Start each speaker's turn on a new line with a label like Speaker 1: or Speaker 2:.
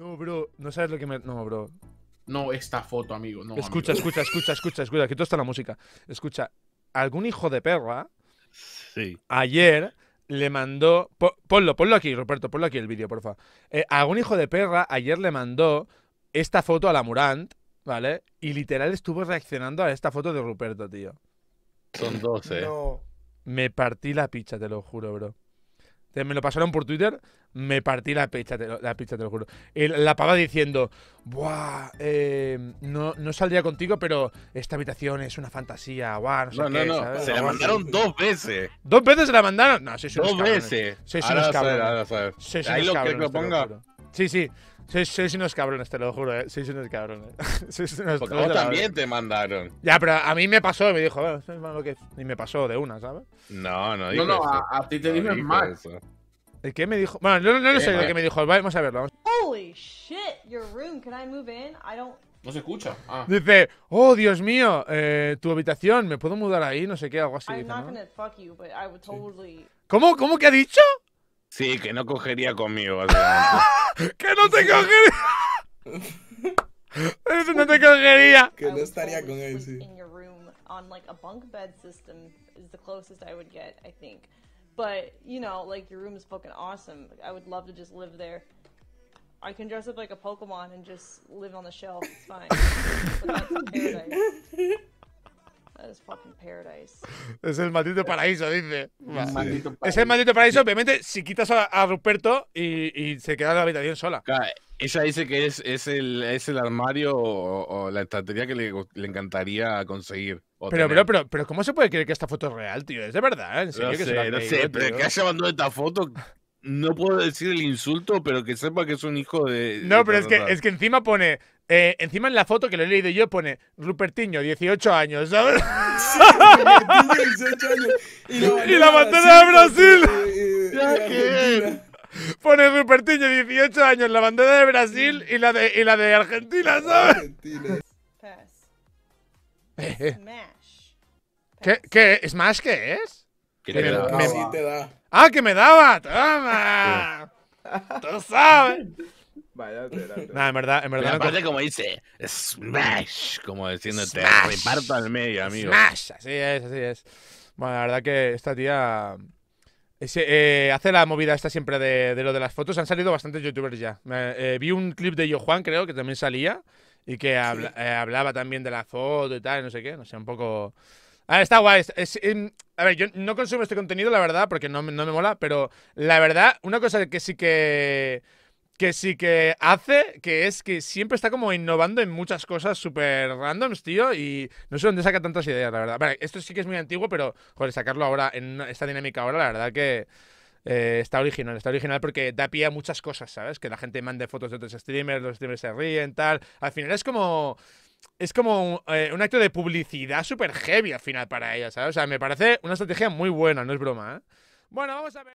Speaker 1: No, bro, no sabes lo que me. No, bro. No, esta foto, amigo. No, escucha, escucha, escucha, escucha, escucha, que todo está la música. Escucha, algún hijo de perra. Sí. Ayer le mandó. ponlo, ponlo aquí, Ruperto, ponlo aquí el vídeo, porfa. Eh, algún hijo de perra ayer le mandó esta foto a la Murant, ¿vale? Y literal estuvo reaccionando a esta foto de Ruperto, tío. Son 12. Eh. No. Me partí la picha, te lo juro, bro me lo pasaron por Twitter, me partí la pecha, te la pizza, te lo juro. la pava diciendo, ¡buah! Eh, no, no, saldría contigo, pero esta habitación es una fantasía, ¡buah! No, no, no, se la mandaron dos veces. ¿Dos veces se la mandaron? No, un Dos veces. se unos ahora ver, A ver, Ahí lo que lo Sí, sí. Sois, sois, unos cabrones, te lo juro, ¿eh? sois unos cabrones. sois unos Porque vos también te mandaron. Ya, pero a mí me pasó, me dijo, ah, Y me pasó de una, ¿sabes? No, no, No, no, a, ti te no dicen qué me dijo? Bueno, no, no, sé lo que me dijo. Vamos a verlo. Holy shit, your room, can I move in? I don't. No se escucha. Ah. Dice, oh Dios mío, eh, tu habitación, ¿me puedo mudar ahí? No sé qué, algo así. ¿no? ¿Cómo? ¿Cómo que ha dicho? Sí, que no cogería conmigo,
Speaker 2: ¡Que no te cogería!
Speaker 1: ¡No te cogería! Que no estaría con él, sí. your room on like a bunk bed system is the closest I would get, I think. But, you know, like your room is fucking awesome. I would love to just live there. I can dress up like a Pokemon and just live on the shelf. It's fine. Es el maldito paraíso, dice. Es el maldito paraíso, obviamente, si quitas a, Ruperto y, se queda la habitación sola. Esa dice que es, es, el, armario o, la estantería que le, encantaría conseguir. Pero, pero, pero, pero, ¿cómo se puede creer que esta foto es real, tío? Es de verdad, en serio. No que sé, no sé, pero que ha llevado esta foto, no puedo decir el insulto, pero que sepa que es un hijo de. No, pero es que, es que encima pone. Eh, encima en la foto que le he leído yo pone Rupertiño, 18 años, ¿sabes? 18 años. Y la, bandera de Brasil. pone eh, Rupertiño, 18 años, la bandera de Brasil y la de, la de Argentina, ¿sabes? Argentina. Eh, ¿Qué, ¿Qué? ¿Smash qué es? Que te Me, sí ah, te da. Ah, que me daba. Toma. Tú sabes. Vaya, Nada, en verdad, en verdad. aparte, como dice, smash, como diciéndote, reparto al medio, amigo. Smash, así es, así es. Bueno, la verdad que esta tía eh, hace la movida esta siempre de, lo de las fotos. Han salido bastantes youtubers ya. Eh, vi un clip de Yo Juan, creo, que también salía y que eh, hablaba también de la foto y tal, no sé qué. No sé, un poco ver, ah, está guay. Em, a ver, yo no consumo este contenido, la verdad, porque no, no, me mola, pero la verdad, una cosa que sí que. Que sí que hace, que es que siempre está como innovando en muchas cosas súper randoms, tío, y no sé dónde saca tantas ideas, la verdad. Vale, esto sí que es muy antiguo, pero, joder, sacarlo ahora, en esta dinámica ahora, la verdad que. Eh, está original, está original porque da pie a muchas cosas, ¿sabes? Que la gente mande fotos de otros streamers, los streamers se ríen, tal. Al final es como es como eh, un acto de publicidad súper heavy al final para ella, ¿sabes? O sea, me parece una estrategia muy buena, no es broma, ¿eh? Bueno, vamos a ver.